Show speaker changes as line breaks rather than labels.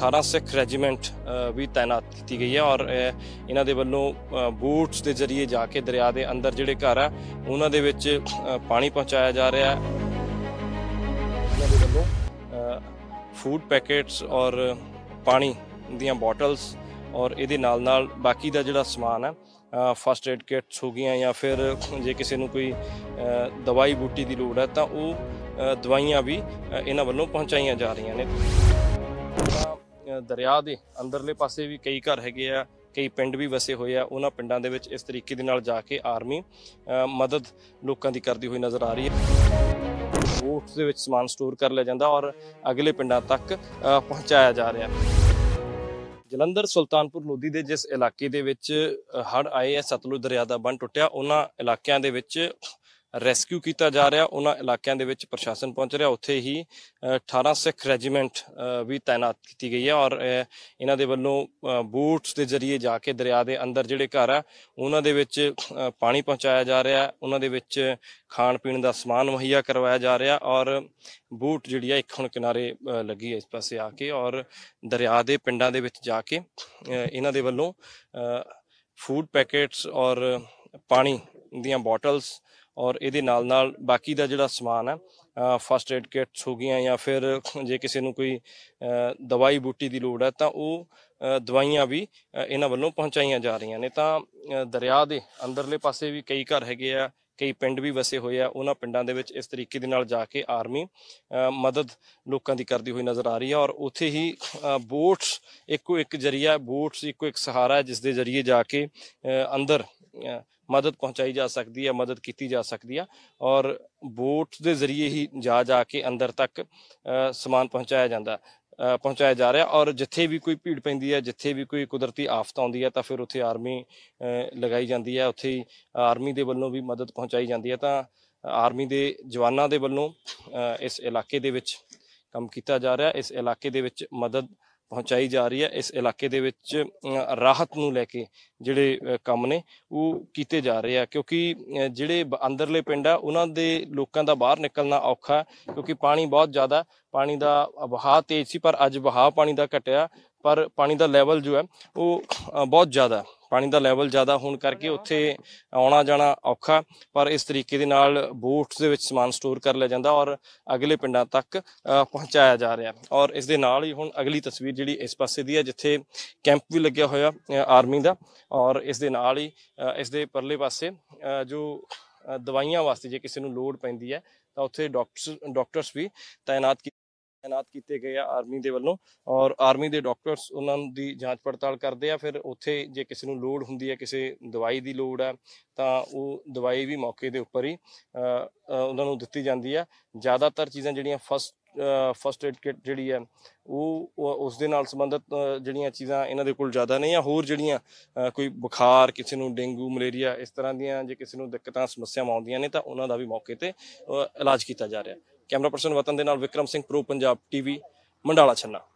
18 ਸਿੱਖ regiment ਵੀ ਤਾਇਨਾਤ ਕੀਤੀ ਗਈ ਹੈ ਔਰ ਇਹਨਾਂ ਦੇ ਵੱਲੋਂ ਬੂਟਸ ਦੇ ਜ਼ਰੀਏ ਜਾ ਕੇ ਦਰਿਆ ਦੇ ਅੰਦਰ ਜਿਹੜੇ ਘਰ ਆ ਉਹਨਾਂ ਦੇ ਵਿੱਚ ਪਾਣੀ ਪਹੁੰਚਾਇਆ ਜਾ ਰਿਹਾ ਹੈ ਇਹਨਾਂ ਦੇ ਵੱਲੋਂ ਫੂਡ ਪੈਕੇਟਸ ਔਰ ਪਾਣੀ ਦੀਆਂ ਬੋਟਲਸ ਔਰ ਇਹਦੇ ਨਾਲ ਨਾਲ ਬਾਕੀ ਦਾ ਜਿਹੜਾ ਸਮਾਨ ਹੈ ਫਸਟ ਏਡ ਕਿਟਸ ਹੋ ਗਈਆਂ ਜਾਂ ਫਿਰ ਜੇ ਕਿਸੇ ਨੂੰ ਕੋਈ ਦਵਾਈ ਬੂਟੀ ਦੀ ਲੋੜ ਹੈ ਤਾਂ ਉਹ ਦਵਾਈਆਂ ਵੀ ਇਹਨਾਂ ਵੱਲੋਂ ਪਹੁੰਚਾਈਆਂ ਜਾ ਰਹੀਆਂ ਨੇ ਦਰਿਆ ਦੇ ਅੰਦਰਲੇ ਪਾਸੇ ਵੀ ਕਈ ਘਰ ਹੈਗੇ ਆ ਕਈ ਪਿੰਡ ਵੀ ਵਸੇ ਹੋਏ ਆ ਉਹਨਾਂ ਪਿੰਡਾਂ ਦੇ ਵਿੱਚ ਇਸ ਤਰੀਕੇ ਦੇ ਨਾਲ ਜਾ ਕੇ ਆਰਮੀ ਮਦਦ ਲੋਕਾਂ ਦੀ ਕਰਦੀ ਹੋਈ ਨਜ਼ਰ ਆ ਰਹੀ ਹੈ ਬੋਟਸ ਦੇ ਵਿੱਚ ਸਮਾਨ ਸਟੋਰ ਕਰ ਲਿਆ ਜਾਂਦਾ ਔਰ ਅਗਲੇ ਪਿੰਡਾਂ ਤੱਕ ਪਹੁੰਚਾਇਆ ਜਾ ਰਿਹਾ ਜਲੰਧਰ ਸੁਲਤਾਨਪੁਰ ਲੋਧੀ ਦੇ ਜਿਸ ਇਲਾਕੇ ਦੇ ਵਿੱਚ ਹੜ ਆਏ ਆ ਸਤਲੁਜ ਦਰਿਆ ਦਾ ਬੰਨ ਟੁੱਟਿਆ ਉਹਨਾਂ ਇਲਾਕਿਆਂ ਦੇ ਵਿੱਚ ਰੈਸਕਿਊ ਕੀਤਾ ਜਾ ਰਿਹਾ ਉਹਨਾਂ ਇਲਾਕਿਆਂ ਦੇ ਵਿੱਚ ਪ੍ਰਸ਼ਾਸਨ ਪਹੁੰਚ ਰਿਹਾ ਉੱਥੇ ਹੀ 18 ਸਿੱਖ ਰੈਜੀਮੈਂਟ ਵੀ ਤਾਇਨਾਤ ਕੀਤੀ ਗਈ ਹੈ ਔਰ ਇਹਨਾਂ ਦੇ ਵੱਲੋਂ ਬੂਟਸ ਦੇ ਜ਼ਰੀਏ ਜਾ ਕੇ ਦਰਿਆ ਦੇ ਅੰਦਰ ਜਿਹੜੇ ਘਰ ਆ ਉਹਨਾਂ ਦੇ ਵਿੱਚ ਪਾਣੀ ਪਹੁੰਚਾਇਆ ਜਾ ਰਿਹਾ ਉਹਨਾਂ ਦੇ ਵਿੱਚ ਖਾਣ ਪੀਣ ਦਾ ਸਮਾਨ ਮੁਹੱਈਆ ਕਰਵਾਇਆ ਜਾ ਰਿਹਾ ਔਰ ਬੂਟ ਜਿਹੜੀ ਆ ਇੱਕ ਹੁਣ ਕਿਨਾਰੇ ਲੱਗੀ ਹੈ ਇਸ ਪਾਸੇ ਆ ਕੇ ਔਰ ਦਰਿਆ ਦੇ ਪਿੰਡਾਂ ਦੇ ਵਿੱਚ ਜਾ ਕੇ ਇਹਨਾਂ ਦੇ ਵੱਲੋਂ ਫੂਡ ਪੈਕੇਟਸ ਔਰ ਪਾਣੀ ਦੀਆਂ ਬੋਟਲਸ ਔਰ ਇਹਦੇ ਨਾਲ ਨਾਲ ਬਾਕੀ ਦਾ ਜਿਹੜਾ ਸਮਾਨ ਹੈ ਫਸਟ ਏਡ ਕਿਟਸ ਹੋ ਗਈਆਂ ਜਾਂ ਫਿਰ ਜੇ ਕਿਸੇ ਨੂੰ ਕੋਈ ਦਵਾਈ ਬੂਟੀ ਦੀ ਲੋੜ ਹੈ ਤਾਂ ਉਹ ਦਵਾਈਆਂ ਵੀ ਇਹਨਾਂ ਵੱਲੋਂ ਪਹੁੰਚਾਈਆਂ ਜਾ ਰਹੀਆਂ ਨੇ ਤਾਂ ਦਰਿਆ ਦੇ ਅੰਦਰਲੇ ਪਾਸੇ ਵੀ ਕਈ ਘਰ ਹੈਗੇ ਆ ਕਈ ਪਿੰਡ ਵੀ ਵਸੇ ਹੋਏ ਆ ਉਹਨਾਂ ਪਿੰਡਾਂ ਦੇ ਵਿੱਚ ਇਸ ਤਰੀਕੇ ਦੇ ਨਾਲ ਜਾ ਕੇ ਆਰਮੀ ਮਦਦ ਲੋਕਾਂ ਦੀ ਕਰਦੀ ਹੋਈ ਨਜ਼ਰ ਆ ਰਹੀ ਹੈ ਔਰ ਉੱਥੇ ਹੀ ਬੋਟਸ ਇੱਕੋ ਇੱਕ ਜਰੀਆ ਬੋਟਸ ਇੱਕੋ ਇੱਕ ਸਹਾਰਾ ਹੈ ਜਿਸ ਦੇ ਜਰੀਏ ਜਾ ਕੇ ਅੰਦਰ ਮਦਦ ਪਹੁੰਚਾਈ ਜਾ ਸਕਦੀ ਹੈ ਮਦਦ ਕੀਤੀ ਜਾ ਸਕਦੀ ਹੈ ਔਰ ਬੋਟਸ ਦੇ ਜ਼ਰੀਏ ਹੀ ਜਾ ਜਾ ਕੇ ਅੰਦਰ ਤੱਕ ਸਮਾਨ ਪਹੁੰਚਾਇਆ ਜਾਂਦਾ ਪਹੁੰਚਾਇਆ ਜਾ ਰਿਹਾ ਔਰ ਜਿੱਥੇ ਵੀ ਕੋਈ ਭੀੜ ਪੈਂਦੀ ਹੈ ਜਿੱਥੇ ਵੀ ਕੋਈ ਕੁਦਰਤੀ ਆਫਤ ਆਉਂਦੀ ਹੈ ਤਾਂ ਫਿਰ ਉੱਥੇ ਆਰਮੀ ਲਗਾਈ ਜਾਂਦੀ ਹੈ ਉੱਥੇ ਆਰਮੀ ਦੇ ਵੱਲੋਂ ਵੀ ਮਦਦ ਪਹੁੰਚਾਈ ਜਾਂਦੀ ਹੈ ਤਾਂ ਆਰਮੀ ਦੇ ਜਵਾਨਾਂ ਦੇ ਵੱਲੋਂ ਇਸ ਇਲਾਕੇ ਦੇ ਵਿੱਚ ਕੰਮ ਕੀਤਾ ਜਾ ਰਿਹਾ ਇਸ ਇਲਾਕੇ ਦੇ ਵਿੱਚ ਮਦਦ ਪਹੁੰਚਾਈ ਜਾ ਰਹੀ ਹੈ ਇਸ ਇਲਾਕੇ ਦੇ ਵਿੱਚ ਰਾਹਤ ਨੂੰ ਲੈ ਕੇ ਜਿਹੜੇ ਕੰਮ ਨੇ ਉਹ ਕੀਤੇ ਜਾ ਰਹੇ ਆ ਕਿਉਂਕਿ ਜਿਹੜੇ ਅੰਦਰਲੇ ਪਿੰਡ ਆ ਉਹਨਾਂ ਦੇ ਲੋਕਾਂ ਦਾ ਬਾਹਰ ਨਿਕਲਣਾ ਔਖਾ ਕਿਉਂਕਿ ਪਾਣੀ ਬਹੁਤ ਜ਼ਿਆਦਾ ਪਾਣੀ ਦਾ ਵਹਾਅ ਤੇਜ਼ ਸੀ ਪਰ ਅੱਜ ਵਹਾਅ ਪਾਣੀ ਦਾ ਘਟਿਆ ਪਰ ਪਾਣੀ ਦਾ ਲੈਵਲ ਜੋ ਹੈ ਉਹ ਬਹੁਤ ਜ਼ਿਆਦਾ ਪਾਣੀ ਦਾ ਲੈਵਲ ਜ਼ਿਆਦਾ ਹੋਣ ਕਰਕੇ ਉੱਥੇ ਆਉਣਾ ਜਾਣਾ ਔਖਾ ਪਰ ਇਸ ਤਰੀਕੇ ਦੇ ਨਾਲ ਬੋਟਸ ਦੇ ਵਿੱਚ ਸਮਾਨ ਸਟੋਰ ਕਰ ਲਿਆ ਜਾਂਦਾ ਔਰ ਅਗਲੇ ਪਿੰਡਾਂ ਤੱਕ ਪਹੁੰਚਾਇਆ ਜਾ ਰਿਹਾ ਔਰ ਇਸ ਦੇ ਨਾਲ ਹੀ ਹੁਣ ਅਗਲੀ ਤਸਵੀਰ ਜਿਹੜੀ ਇਸ ਪਾਸੇ ਦੀ ਹੈ ਜਿੱਥੇ ਕੈਂਪ ਵੀ ਲੱਗਿਆ ਹੋਇਆ ਆਰਮੀ ਦਾ ਔਰ ਇਸ ਦੇ ਨਾਲ ਹੀ ਇਸ ਦੇ ਪਰਲੇ ਪਾਸੇ ਜੋ ਦਵਾਈਆਂ ਵਾਸਤੇ ਜੇ ਕਿਸੇ ਨੂੰ ਲੋੜ ਪੈਂਦੀ ਹੈ ਤਾਂ ਉੱਥੇ ਡਾਕਟਰਸ ਡਾਕਟਰਸ ਵੀ ਤਾਇਨਾਤ ਤਾਇਨਾਤ ਕੀਤੇ ਗਏ ਆ ਆਰਮੀ ਦੇ ਵੱਲੋਂ ਔਰ ਆਰਮੀ ਦੇ ਡਾਕਟਰਸ ਉਹਨਾਂ ਦੀ ਜਾਂਚ ਪੜਤਾਲ ਕਰਦੇ ਆ ਫਿਰ ਉੱਥੇ ਜੇ ਕਿਸੇ ਨੂੰ ਲੋੜ ਹੁੰਦੀ ਹੈ ਕਿਸੇ ਦਵਾਈ ਦੀ ਲੋੜ ਆ ਤਾਂ ਉਹ ਦਵਾਈ ਵੀ ਮੌਕੇ ਦੇ ਉੱਪਰ ਹੀ ਉਹਨਾਂ ਨੂੰ ਦਿੱਤੀ ਜਾਂਦੀ ਆ ਜ਼ਿਆਦਾਤਰ ਚੀਜ਼ਾਂ ਜਿਹੜੀਆਂ ਫਸਟ ਫਸਟ ਏਡ ਕਿਟ ਜਿਹੜੀ ਹੈ ਉਹ ਉਸ ਦੇ ਨਾਲ ਸੰਬੰਧਿਤ ਜਿਹੜੀਆਂ ਚੀਜ਼ਾਂ ਇਹਨਾਂ ਦੇ ਕੋਲ ਜ਼ਿਆਦਾ ਨਹੀਂ ਆ ਹੋਰ ਜਿਹੜੀਆਂ ਕੋਈ ਬੁਖਾਰ ਕਿਸੇ ਨੂੰ ਡੇਂਗੂ ਮਲੇਰੀਆ ਇਸ ਤਰ੍ਹਾਂ ਦੀਆਂ ਜੇ ਕਿਸੇ ਨੂੰ ਦਿੱਕਤਾਂ ਸਮੱਸਿਆਵਾਂ ਆਉਂਦੀਆਂ ਨੇ ਤਾਂ ਉਹਨਾਂ ਦਾ ਵੀ ਮੌਕੇ ਤੇ ਇਲਾਜ ਕੀਤਾ ਜਾ ਰਿਹਾ ਕੈਮਰਾ ਪਰਸਨ ਵਤਨ ਦੇ ਨਾਲ ਵਿਕਰਮ ਸਿੰਘ ਪ੍ਰੋ ਪੰਜਾਬ ਟੀਵੀ ਮੰਡਾਲਾ ਛੰਨਾ